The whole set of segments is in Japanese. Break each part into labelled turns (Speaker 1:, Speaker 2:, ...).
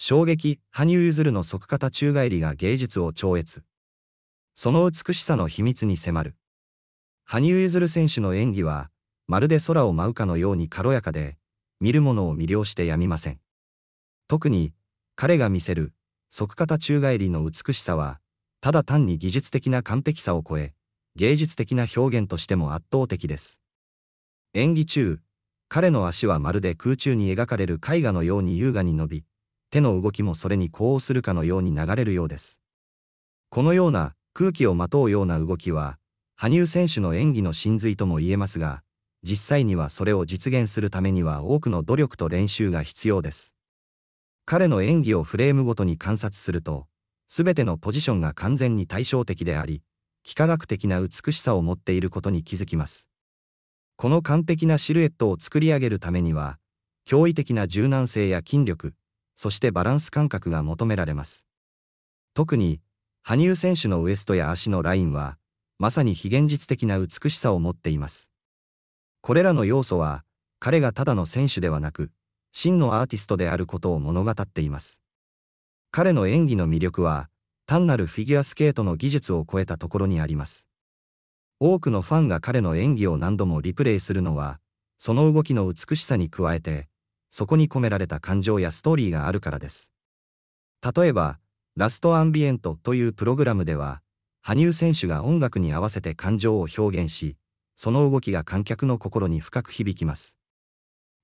Speaker 1: 衝撃、羽生結弦の即型宙返りが芸術を超越。その美しさの秘密に迫る。羽生結弦選手の演技は、まるで空を舞うかのように軽やかで、見る者を魅了してやみません。特に、彼が見せる、即型宙返りの美しさは、ただ単に技術的な完璧さを超え、芸術的な表現としても圧倒的です。演技中、彼の足はまるで空中に描かれる絵画のように優雅に伸び、手の動きもそれに呼応するかのように流れるようです。このような空気をまとうような動きは、羽生選手の演技の真髄とも言えますが、実際にはそれを実現するためには多くの努力と練習が必要です。彼の演技をフレームごとに観察すると、すべてのポジションが完全に対照的であり、幾何学的な美しさを持っていることに気づきます。この完璧なシルエットを作り上げるためには、驚異的な柔軟性や筋力、そしてバランス感覚が求められます。特に、羽生選手のウエストや足のラインは、まさに非現実的な美しさを持っています。これらの要素は、彼がただの選手ではなく、真のアーティストであることを物語っています。彼の演技の魅力は、単なるフィギュアスケートの技術を超えたところにあります。多くのファンが彼の演技を何度もリプレイするのは、その動きの美しさに加えて、そこに込められた感情やストーリーがあるからです。例えば、ラストアンビエントというプログラムでは、羽生選手が音楽に合わせて感情を表現し、その動きが観客の心に深く響きます。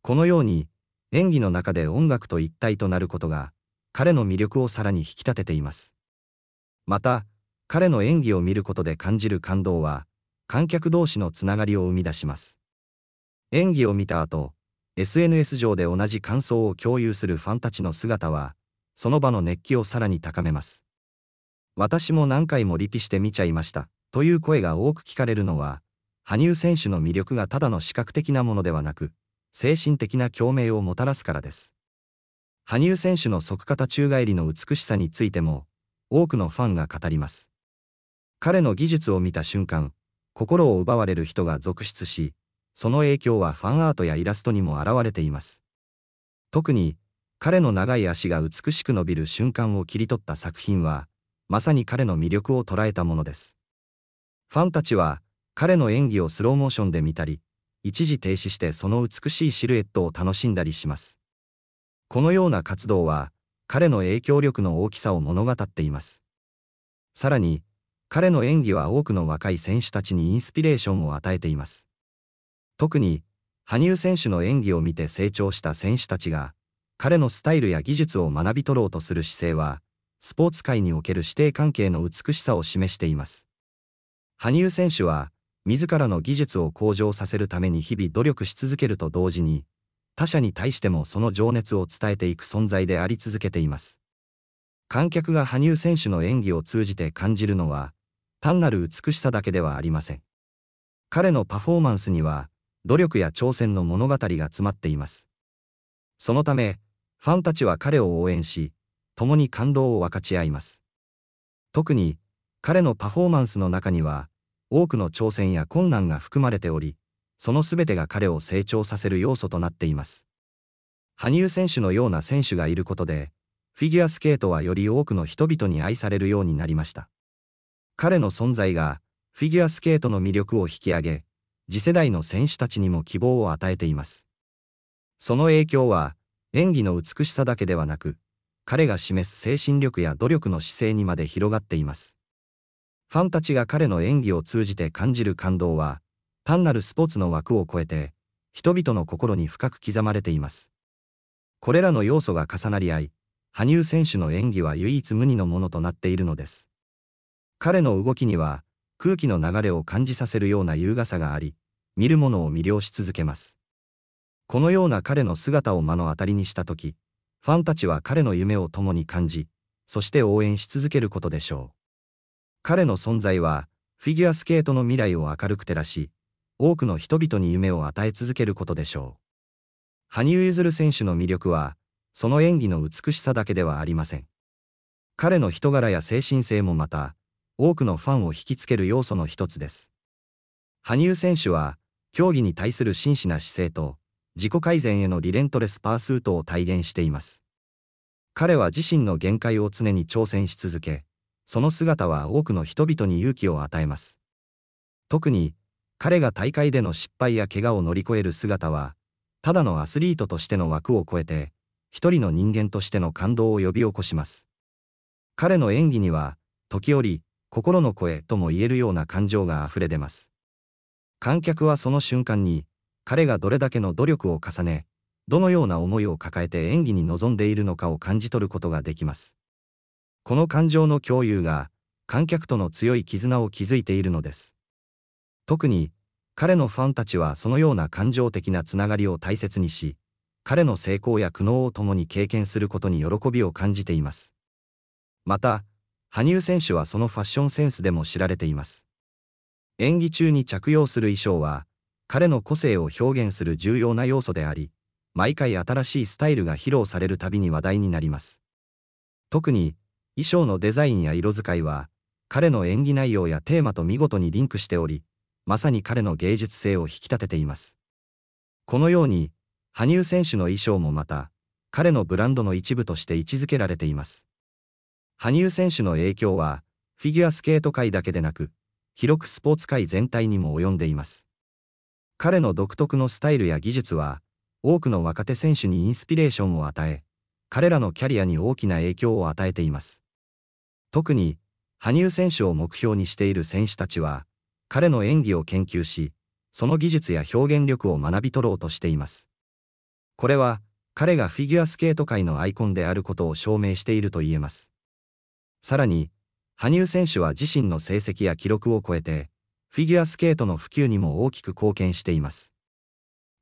Speaker 1: このように、演技の中で音楽と一体となることが、彼の魅力をさらに引き立てています。また、彼の演技を見ることで感じる感動は、観客同士のつながりを生み出します。演技を見た後、SNS 上で同じ感想を共有するファンたちの姿は、その場の熱気をさらに高めます。私も何回もリピして見ちゃいました、という声が多く聞かれるのは、羽生選手の魅力がただの視覚的なものではなく、精神的な共鳴をもたらすからです。羽生選手の即肩宙返りの美しさについても、多くのファンが語ります。彼の技術を見た瞬間、心を奪われる人が続出し、その影響はファンアートやイラストにも現れています。特に、彼の長い足が美しく伸びる瞬間を切り取った作品は、まさに彼の魅力を捉えたものです。ファンたちは、彼の演技をスローモーションで見たり、一時停止してその美しいシルエットを楽しんだりします。このような活動は、彼の影響力の大きさを物語っています。さらに、彼の演技は多くの若い選手たちにインスピレーションを与えています。特に、羽生選手の演技を見て成長した選手たちが、彼のスタイルや技術を学び取ろうとする姿勢は、スポーツ界における師弟関係の美しさを示しています。羽生選手は、自らの技術を向上させるために日々努力し続けると同時に、他者に対してもその情熱を伝えていく存在であり続けています。観客が羽生選手の演技を通じて感じるのは、単なる美しさだけではありません。彼のパフォーマンスには、努力や挑戦の物語が詰まっています。そのため、ファンたちは彼を応援し、共に感動を分かち合います。特に、彼のパフォーマンスの中には、多くの挑戦や困難が含まれており、そのすべてが彼を成長させる要素となっています。羽生選手のような選手がいることで、フィギュアスケートはより多くの人々に愛されるようになりました。彼の存在が、フィギュアスケートの魅力を引き上げ、次世代の選手たちにも希望を与えています。その影響は、演技の美しさだけではなく、彼が示す精神力や努力の姿勢にまで広がっています。ファンたちが彼の演技を通じて感じる感動は、単なるスポーツの枠を超えて、人々の心に深く刻まれています。これらの要素が重なり合い、羽生選手の演技は唯一無二のものとなっているのです。彼の動きには、空気の流れを感じさせるような優雅さがあり、見る者を魅了し続けます。このような彼の姿を目の当たりにしたとき、ファンたちは彼の夢を共に感じ、そして応援し続けることでしょう。彼の存在は、フィギュアスケートの未来を明るく照らし、多くの人々に夢を与え続けることでしょう。羽生結弦選手の魅力は、その演技の美しさだけではありません。彼の人柄や精神性もまた、多くのファンを引きつける要素の一つです。羽生選手は、競技に対する真摯な姿勢と、自己改善へのリレントレスパースートを体現しています。彼は自身の限界を常に挑戦し続け、その姿は多くの人々に勇気を与えます。特に、彼が大会での失敗や怪我を乗り越える姿は、ただのアスリートとしての枠を超えて、一人の人間としての感動を呼び起こします。彼の演技には、時折、心の声とも言えるような感情が溢れ出ます。観客はその瞬間に、彼がどれだけの努力を重ね、どのような思いを抱えて演技に臨んでいるのかを感じ取ることができます。この感情の共有が、観客との強い絆を築いているのです。特に、彼のファンたちはそのような感情的なつながりを大切にし、彼の成功や苦悩を共に経験することに喜びを感じています。また、羽生選手はそのファッションセンスでも知られています。演技中に着用する衣装は、彼の個性を表現する重要な要素であり、毎回新しいスタイルが披露されるたびに話題になります。特に、衣装のデザインや色使いは、彼の演技内容やテーマと見事にリンクしており、まさに彼の芸術性を引き立てています。このように、羽生選手の衣装もまた、彼のブランドの一部として位置づけられています。羽生選手の影響は、フィギュアスケート界だけでなく、広くスポーツ界全体にも及んでいます。彼の独特のスタイルや技術は、多くの若手選手にインスピレーションを与え、彼らのキャリアに大きな影響を与えています。特に、羽生選手を目標にしている選手たちは、彼の演技を研究し、その技術や表現力を学び取ろうとしています。これは、彼がフィギュアスケート界のアイコンであることを証明していると言えます。さらに、羽生選手は自身の成績や記録を超えて、フィギュアスケートの普及にも大きく貢献しています。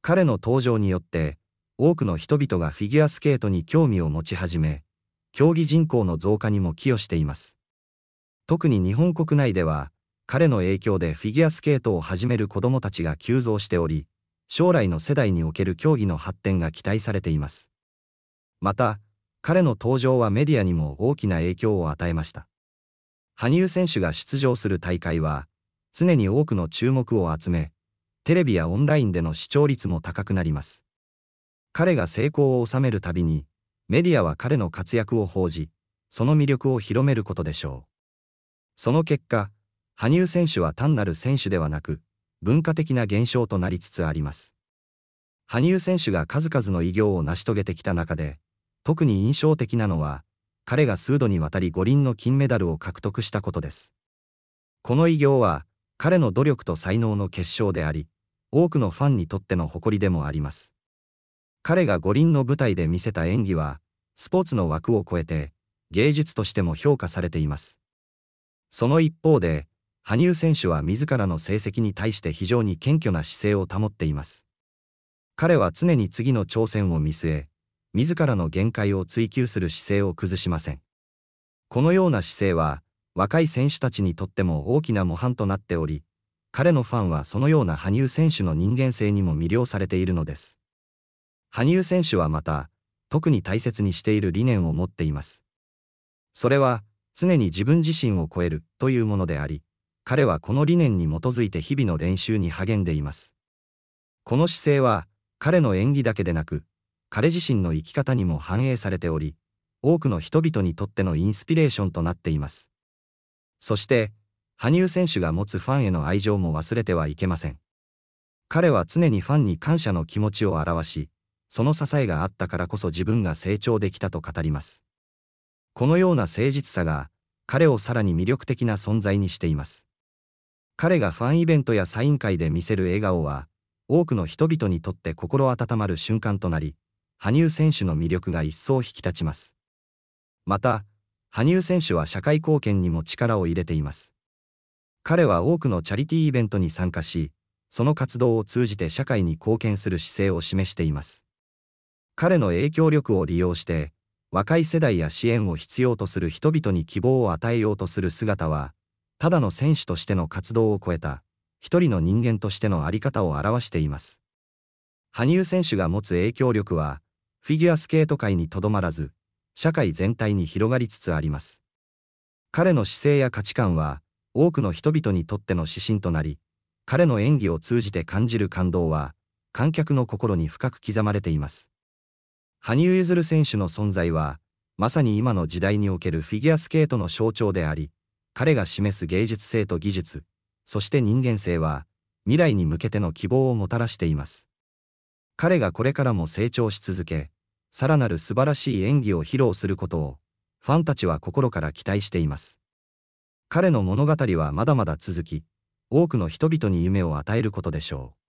Speaker 1: 彼の登場によって、多くの人々がフィギュアスケートに興味を持ち始め、競技人口の増加にも寄与しています。特に日本国内では、彼の影響でフィギュアスケートを始める子どもたちが急増しており、将来の世代における競技の発展が期待されています。また、彼の登場はメディアにも大きな影響を与えました。羽生選手が出場する大会は、常に多くの注目を集め、テレビやオンラインでの視聴率も高くなります。彼が成功を収めるたびに、メディアは彼の活躍を報じ、その魅力を広めることでしょう。その結果、羽生選手は単なる選手ではなく、文化的な現象となりつつあります。羽生選手が数々の偉業を成し遂げてきた中で、特に印象的なのは、彼が数度にわたり五輪の金メダルを獲得したことです。この偉業は、彼の努力と才能の結晶であり、多くのファンにとっての誇りでもあります。彼が五輪の舞台で見せた演技は、スポーツの枠を超えて、芸術としても評価されています。その一方で、羽生選手は自らの成績に対して非常に謙虚な姿勢を保っています。彼は常に次の挑戦を見据え、自らの限界を追求する姿勢を崩しません。このような姿勢は、若い選手たちにとっても大きな模範となっており、彼のファンはそのような羽生選手の人間性にも魅了されているのです。羽生選手はまた、特に大切にしている理念を持っています。それは、常に自分自身を超えるというものであり、彼はこの理念に基づいて日々の練習に励んでいます。この姿勢は、彼の演技だけでなく、彼自身の生き方にも反映されており、多くの人々にとってのインスピレーションとなっています。そして、羽生選手が持つファンへの愛情も忘れてはいけません。彼は常にファンに感謝の気持ちを表し、その支えがあったからこそ自分が成長できたと語ります。このような誠実さが、彼をさらに魅力的な存在にしています。彼がファンイベントやサイン会で見せる笑顔は、多くの人々にとって心温まる瞬間となり、羽生選手の魅力が一層引き立ちます。また、羽生選手は社会貢献にも力を入れています。彼は多くのチャリティーイベントに参加し、その活動を通じて社会に貢献する姿勢を示しています。彼の影響力を利用して、若い世代や支援を必要とする人々に希望を与えようとする姿は、ただの選手としての活動を超えた、一人の人間としての在り方を表しています。羽生選手が持つ影響力は、フィギュアスケート界にとどまらず、社会全体に広がりつつあります。彼の姿勢や価値観は、多くの人々にとっての指針となり、彼の演技を通じて感じる感動は、観客の心に深く刻まれています。羽生結弦選手の存在は、まさに今の時代におけるフィギュアスケートの象徴であり、彼が示す芸術性と技術、そして人間性は、未来に向けての希望をもたらしています。彼がこれからも成長し続け、さらなる素晴らしい演技を披露することを、ファンたちは心から期待しています。彼の物語はまだまだ続き、多くの人々に夢を与えることでしょう。